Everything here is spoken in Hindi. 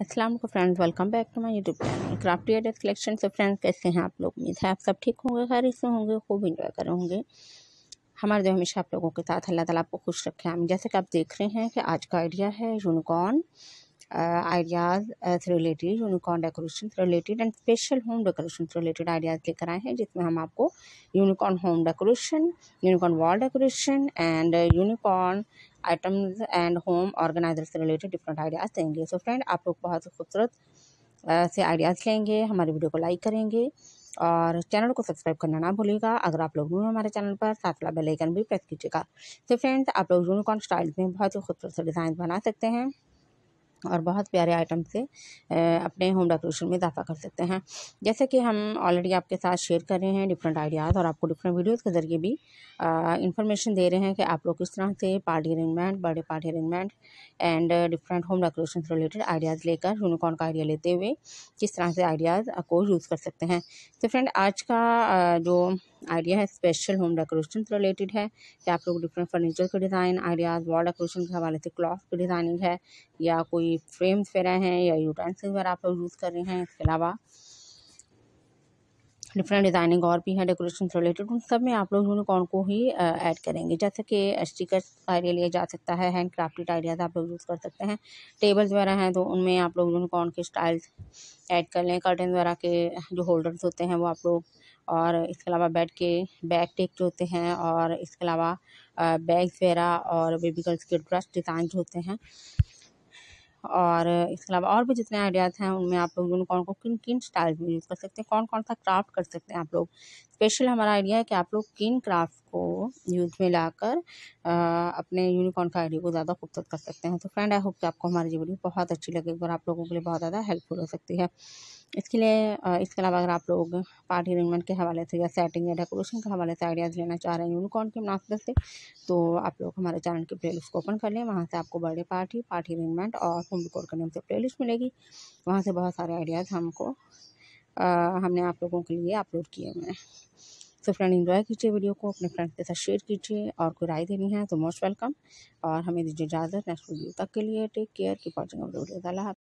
Aslam friends welcome back to my YouTube channel craft added collection से फ्रेंड्स कैसे हैं आप लोग उम्मीद है आप सब ठीक होंगे खैर से होंगे खूब इंजॉय होंगे हमारे जो हमेशा आप लोगों के साथ अल्लाह ताला आपको खुश रखे हम जैसे कि आप देख रहे हैं कि आज का आइडिया है यूनिकॉर्न आइडियाज़ से रिलेटेड यूनिकॉर्न डेकोरेशन से related and special home decoration से रिलेटेड आइडियाज़ लेकर आए हैं जिसमें हम आपको unicorn home decoration unicorn wall decoration and unicorn items and home organizer से रिलेटेड डिफरेंट आइडियाज़ देंगे सो फ्रेंड आप लोग बहुत खूबसूरत uh, से आइडियाज़ लेंगे हमारी वीडियो को लाइक करेंगे और चैनल को सब्सक्राइब करना ना भूलिएगा अगर आप लोग न्यू हमारे चैनल पर साथ वाला बेल आइकन भी प्रेस कीजिएगा तो फ्रेंड्स आप लोग यूनिकॉर्न स्टाइल में बहुत ही खूबसूरत से डिज़ाइन बना सकते हैं और बहुत प्यारे आइटम से अपने होम डेकोरेशन में इजाफा कर सकते हैं जैसे कि हम ऑलरेडी आपके साथ शेयर कर रहे हैं डिफरेंट आइडियाज़ और आपको डिफरेंट वीडियोस के ज़रिए भी इंफॉर्मेशन दे रहे हैं कि आप लोग किस तरह से party arrangement birthday party arrangement and different home decoration से रिलेटेड आइडियाज़ लेकर यूनिकॉर्न का आइडिया लेते हुए किस तरह से आइडियाज़ को यूज़ कर सकते हैं तो फ्रेंड आज का जो आइडिया है स्पेशल होम डेकोरेशन से रिलेटेड है या आप लोग डिफरेंट फर्नीचर के डिज़ाइन आइडियाज़ वॉल डेकोरेशन के हवाले से क्लॉथ की डिज़ाइनिंग है या कोई फ्रेम्स वगैरह हैं या यूटेंसिल वगैरह आप लोग यूज़ कर रहे हैं इसके अलावा डिफरेंट डिज़ाइनिंग और भी है डेकोरेशन से रिलेटेड उन सब में आप लोग यूनिकॉर्न को ही ऐड करेंगे जैसे कि स्टिकर्स आइडिया लिया जा सकता है हैंड क्राफ्टेड आइडियाज़ आप लोग यूज़ कर सकते हैं टेबल्स वगैरह हैं तो उनमें आप लोग यूनिकॉर्न के स्टाइल्स ऐड कर लें कर्टन वगैरह के जो होल्डर्स होते हैं वो आप लोग और इसके अलावा बेड के बैग टेक जो होते हैं और इसके अलावा बैग्स वगैरह और बेबी गर्ल्स के ड्रेस डिज़ाइन जो होते हैं और इसके अलावा और भी जितने आइडियाज़ हैं उनमें आप लोग यूनिकॉर्न को किन किन स्टाइल में यूज़ कर सकते हैं कौन कौन सा क्राफ्ट कर सकते हैं आप लोग स्पेशल हमारा आइडिया है कि आप लोग किन क्राफ्ट को यूज में लाकर अपने यूनिकॉर्न का आइडिया को ज़्यादा खूबसूरत कर सकते हैं तो फ्रेंड आई होप कि आपको हमारी जीवन बहुत अच्छी लगेगी और आप लोगों के लिए बहुत ज़्यादा हेल्पफुल हो सकती है इसके लिए इसके अलावा अगर आप लोग पार्टी अरेंजमेंट के हवाले से या सेटिंग या डेकोरेशन के हवाले से आइडियाज़ लेना चाह रहे हैं यूनिकॉर्न के मुनासबत से तो आप लोग हमारे चैनल की प्लेलिस्ट को ओपन कर लें वहाँ से आपको बर्थडे पार्टी पार्टी अरेंजमेंट और होम डिकोर के नाम से लिस्ट मिलेगी वहाँ से बहुत सारे आइडियाज़ हमको आ, हमने आप लोगों के लिए अपलोड किए हुए हैं सो फ्रेंड इन्जॉय कीजिए वीडियो को अपने फ्रेंड के साथ शेयर कीजिए और कोई राय देनी है तो मोस्ट वेलकम और हमें दीजिए इजाज़त नेक्स्ट वीडियो तक के लिए टेक केयर की पहुँचेंगे अल्लाह